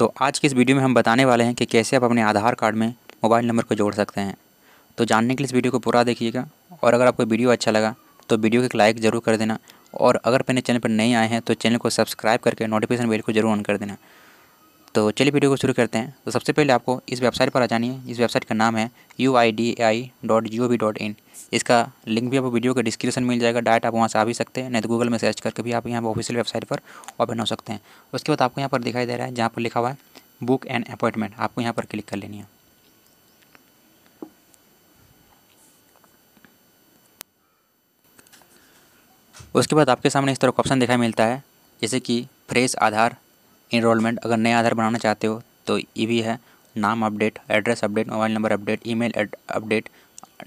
तो आज की इस वीडियो में हम बताने वाले हैं कि कैसे आप अपने आधार कार्ड में मोबाइल नंबर को जोड़ सकते हैं तो जानने के लिए इस वीडियो को पूरा देखिएगा और अगर आपको वीडियो अच्छा लगा तो वीडियो को एक लाइक ज़रूर कर देना और अगर अपने चैनल पर नहीं आए हैं तो चैनल को सब्सक्राइब करके नोटिफिकेशन बेल को जरूर ऑन कर देना तो चलिए वीडियो को शुरू करते हैं तो सबसे पहले आपको इस वेबसाइट पर आ जानी है इस वेबसाइट का नाम है U I D I dot G O V dot in इसका लिंक भी आपको वीडियो के डिस्क्रिप्शन मिल जाएगा डायरेक्ट आप वहाँ से आ भी सकते हैं नहीं तो गूगल में सर्च करके भी आप यहाँ पर ऑफिशियल वेबसाइट पर ओपन हो सकते हैं उसके बाद आपको यहाँ पर दिखाई दे रहा है जहाँ पर लिखा हुआ है बुक एंड अपॉइंटमेंट आपको यहाँ पर क्लिक कर लेनी है उसके बाद आपके सामने इस तरह का ऑप्शन दिखाई मिलता है जैसे कि फ्रेश आधार इनरोलमेंट अगर नया आधार बनाना चाहते हो तो ये भी है नाम update address update mobile number update email update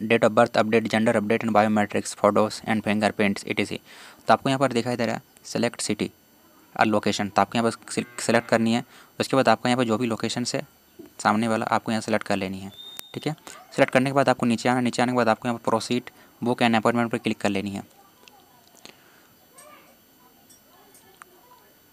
date of birth update gender update and biometrics photos and fingerprints इसी तो आपको यहाँ पर दिखाई दे रहा है सेलेक्ट सिटी और लोकेशन तो आपको यहाँ पर सेलेक्ट करनी है उसके बाद आपको यहाँ पर जो भी लोकेशन से सामने वाला आपको यहाँ सेलेक्ट कर लेनी है ठीक है सेलेक्ट करने के बाद आपको नीचे आना नीचे आने के बाद आपको यहाँ पर प्रोसीड बुक एंड अपॉइंटमेंट पर क्लिक कर लेनी है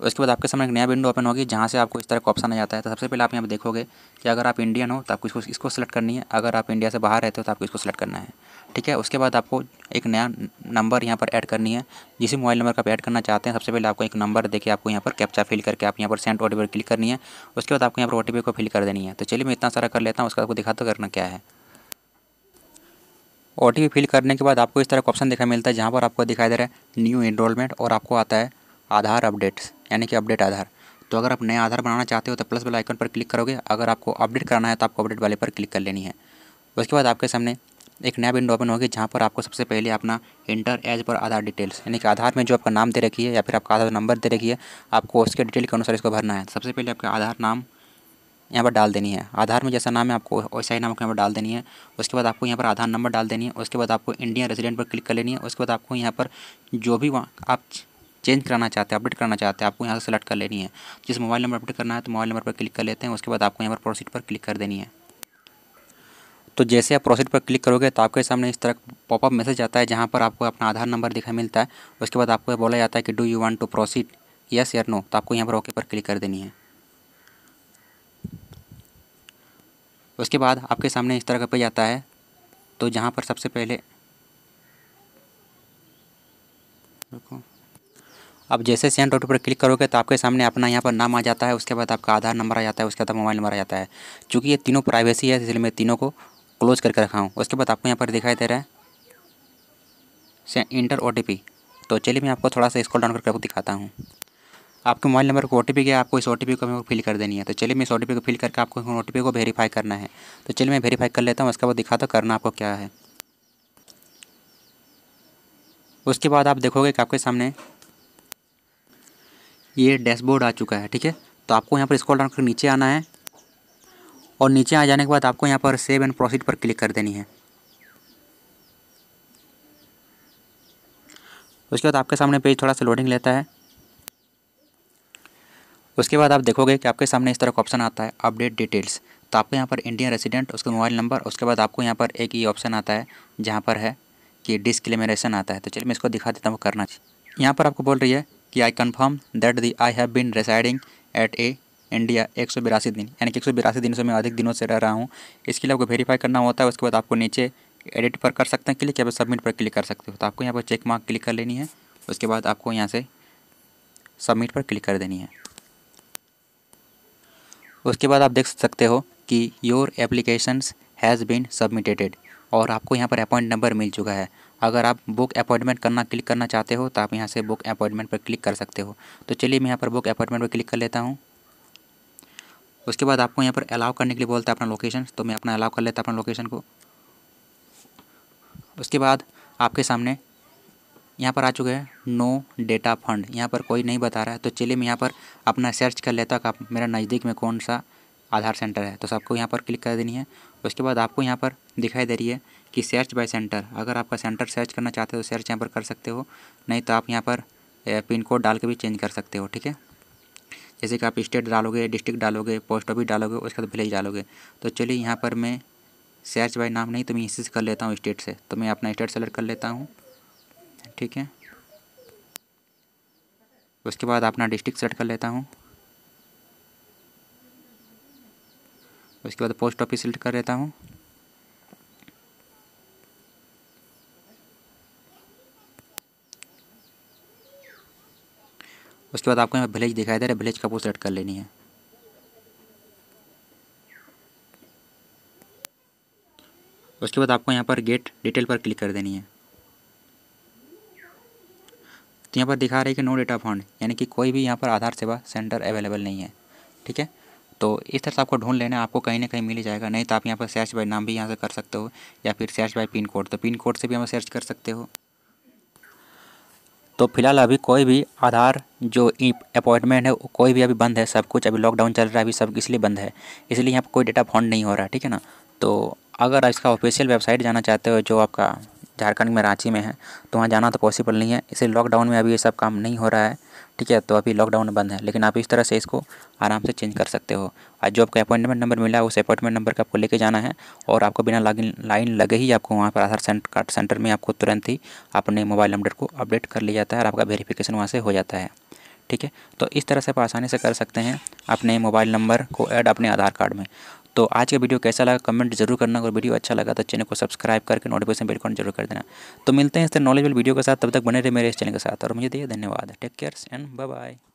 उसके बाद आपके सामने एक नया विंडो ओपन होगी जहाँ से आपको इस तरह का ऑप्शन आ जाता है तो सबसे पहले आप यहाँ पर देखोगे कि अगर आप इंडियन हो तो आपको इसको इसको सेलेक्ट करनी है अगर आप इंडिया से बाहर रहते हो तो आपको इसको सेलेक्ट करना है ठीक है उसके बाद आपको एक नया नंबर यहाँ पर ऐड करनी है जिस मोबाइल नंबर का आप ऐड करना चाहते हैं सबसे पहले आपको एक नंबर देखिए आपको यहाँ पर कैप्चा फिल करके आप यहाँ पर सेंड ओ पर क्लिक करनी है उसके बाद आपको यहाँ पर ओ को फिल कर देनी है तो चलिए मैं इतना सारा कर लेता हूँ उसका आपको दिखाता करना क्या है ओ फिल करने के बाद आपको इस तरह का ऑप्शन दिखाई मिलता है जहाँ पर आपको दिखाई दे रहा है न्यू इनरोलमेंट और आपको आता है आधार अपडेट्स यानी कि अपडेट आधार तो अगर आप नया आधार बनाना चाहते हो तो प्लस वाला आइकन पर क्लिक करोगे अगर आपको अपडेट कराना है तो आपको अपडेट वाले पर क्लिक कर लेनी है उसके बाद आपके सामने एक नया विंडो ओपन होगी जहाँ पर आपको सबसे पहले अपना इंटर एज पर आधार डिटेल्स यानी कि आधार में जो आपका नाम दे रखी है या फिर आपका आधार नंबर दे रखी है आपको उसके डिटेल के अनुसार इसको भरना है सबसे पहले आपका आधार नाम यहाँ पर डाल देनी है आधार में जैसा नाम है आपको वैसा ही नाम आपको यहाँ पर डाल देनी है उसके बाद आपको यहाँ पर आधार नंबर डाल देनी है उसके बाद आपको इंडियन रेजिडेंट पर क्लिक कर लेनी है उसके बाद आपको यहाँ पर जो भी आप चेंज कराना चाहते हैं अपडेट करना चाहते हैं आपको यहाँ से सेलेक्ट कर लेनी है जिस मोबाइल नंबर अपडेट करना है तो मोबाइल नंबर पर क्लिक कर लेते हैं उसके बाद आपको यहाँ पर प्रोसीड पर क्लिक कर देनी है तो जैसे आप प्रोसीड पर क्लिक करोगे तो आपके सामने इस तरह पॉपअप मैसेज आता है जहाँ पर आपको अपना आधार नंबर दिखा मिलता है उसके बाद आपको बोला जाता है कि do you want to proceed yes या नो तो आपको यहाँ पर ओके पर क्लिक कर देनी है उसके बाद आपके सामने इस तरह का पेज आता है तो जहाँ पर सबसे पहले देखो अब जैसे सेंड डॉट पर क्लिक करोगे तो आपके सामने अपना यहाँ पर नाम आ जाता है उसके बाद आपका आधार नंबर आ जाता है उसके बाद मोबाइल नंबर आ जाता है चूँकि ये तीनों प्राइवेसी है इसलिए मैं तीनों को क्लोज करके रखा हूँ उसके बाद आपको यहाँ पर दिखाई दे रहा है इंटर ओ तो चलिए मैं आपको थोड़ा सा इसको डाउन करके दिखाता हूँ आपके मोबाइल नंबर को ओ टी गया आपको इस ओ टी को फिल कर देनी है तो चलिए मैं इस ओ को फिल करके आपको ओ टी को वेरीफाई करना है तो चलिए मैं वेरीफाई कर लेता हूँ उसके बाद दिखाता तो हूँ करना आपको क्या है उसके बाद आप देखोगे कि आपके सामने ये डैशबोर्ड आ चुका है ठीक है तो आपको यहाँ पर स्क्रॉल डाउन करके नीचे आना है और नीचे आ जाने के बाद आपको यहाँ पर सेव एंड प्रोसीड पर क्लिक कर देनी है उसके बाद आपके सामने पेज थोड़ा सा लोडिंग लेता है उसके बाद आप देखोगे कि आपके सामने इस तरह का ऑप्शन आता है अपडेट डिटेल्स तो आपको यहाँ पर इंडियन रेसिडेंट उसका मोबाइल नंबर उसके बाद आपको यहाँ पर एक ही ऑप्शन आता है जहाँ पर है कि डिस्क्लेमरेशन आता है तो चलिए मैं इसको दिखा देता हूँ करना चाहिए यहाँ पर आपको बोल रही है कि I confirm that the I have been residing at a India एक सौ बिरासी दिन यानी कि एक सौ बिरासी दिन से मैं अधिक दिनों से रह रहा हूँ इसके लिए आपको वेरीफाई करना होता है उसके बाद आपको नीचे एडिट पर कर सकते हैं क्लिक या फिर सबमिट पर क्लिक कर सकते हो तो आपको यहाँ पर चेक मार्क क्लिक कर लेनी है उसके बाद आपको यहाँ से सबमिट पर क्लिक कर देनी है उसके बाद आप देख सकते हो कि your applications has been submitted और आपको यहाँ पर अपॉइंट नंबर मिल चुका है अगर आप बुक अपॉइंटमेंट करना क्लिक करना चाहते हो तो आप यहाँ से बुक अपॉइंटमेंट पर क्लिक कर सकते हो तो चलिए मैं यहाँ पर बुक अपॉइंटमेंट पर क्लिक कर लेता हूँ उसके बाद आपको यहाँ पर अलाउ करने के लिए बोलता है अपना लोकेशन तो मैं अपना अलाउ कर लेता अपना लोकेशन को उसके बाद आपके सामने यहाँ पर आ चुके हैं नो डेटा फंड यहाँ पर कोई नहीं बता रहा है तो चलिए मैं यहाँ पर अपना सर्च कर लेता हूँ मेरा नज़दीक में कौन सा आधार सेंटर है तो सबको यहाँ पर क्लिक कर देनी है उसके बाद आपको यहाँ पर दिखाई दे रही है कि सर्च बाय सेंटर अगर आपका सेंटर सर्च करना चाहते हो तो सर्च यहाँ पर कर सकते हो नहीं तो आप यहाँ पर पिन कोड डाल के भी चेंज कर सकते हो ठीक है जैसे कि आप स्टेट डालोगे डिस्ट्रिक्ट डालोगे पोस्ट ऑफिस डालोगे उसके बाद विलेज डालोगे तो चलिए यहाँ पर मैं सर्च बाय नाम नहीं तो मैं इसी कर लेता हूँ स्टेट से तो मैं अपना स्टेट सेलेक्ट कर लेता हूँ ठीक है उसके बाद अपना डिस्ट्रिक्ट सेलेक्ट कर लेता हूँ उसके बाद पोस्ट ऑफिस सेलेक्ट कर लेता हूँ उसके बाद आपको यहाँ पर विलेज दिखाई दे रहा है विलेज का वो सेलेक्ट कर लेनी है उसके बाद आपको यहाँ पर गेट डिटेल पर क्लिक कर देनी है तो यहाँ पर दिखा रहे है कि नो डेटा फंड यानी कि कोई भी यहाँ पर आधार सेवा सेंटर अवेलेबल नहीं है ठीक है तो इस तरह से आपको ढूंढ लेना आपको कहीं ना कहीं मिल जाएगा नहीं तो आप यहाँ पर सर्च बाय नाम भी यहाँ से कर सकते हो या फिर सर्च बाय पिन कोड तो पिन कोड से भी हम सर्च कर सकते हो तो फिलहाल अभी कोई भी आधार जो अपॉइंटमेंट है कोई भी अभी बंद है सब कुछ अभी लॉकडाउन चल रहा है अभी सब इसलिए बंद है इसलिए यहाँ पर कोई डेटा फॉन्ड नहीं हो रहा है ठीक है ना तो अगर इसका ऑफिशियल वेबसाइट जाना चाहते हो जो आपका झारखंड में रांची में है तो वहाँ जाना तो पॉसिबल नहीं है इसे लॉकडाउन में अभी ये सब काम नहीं हो रहा है ठीक है तो अभी लॉकडाउन बंद है लेकिन आप इस तरह से इसको आराम से चेंज कर सकते हो आज जो आपका अपॉइंटमेंट नंबर मिला है उस अपॉइंटमेंट नंबर का आपको लेके जाना है और आपको बिना लागिन लाइन लगे ही आपको वहाँ पर आधार सेंटर कार्ड सेंटर में आपको तुरंत ही अपने मोबाइल नंबर को अपडेट कर लिया जाता है और आपका वेरीफिकेशन वहाँ से हो जाता है ठीक है तो इस तरह से आप आसानी से कर सकते हैं अपने मोबाइल नंबर को ऐड अपने आधार कार्ड में तो आज का वीडियो कैसा लगा कमेंट जरूर करना और वीडियो अच्छा लगा तो चैनल को सब्सक्राइब करके नोटिफिकेशन बिल्कुल जरूर कर देना तो मिलते हैं इस नॉलेजल वीडियो के साथ तब तक बने रहे मेरे इस चैनल के साथ और मुझे दिए धन्यवाद take cares and bye bye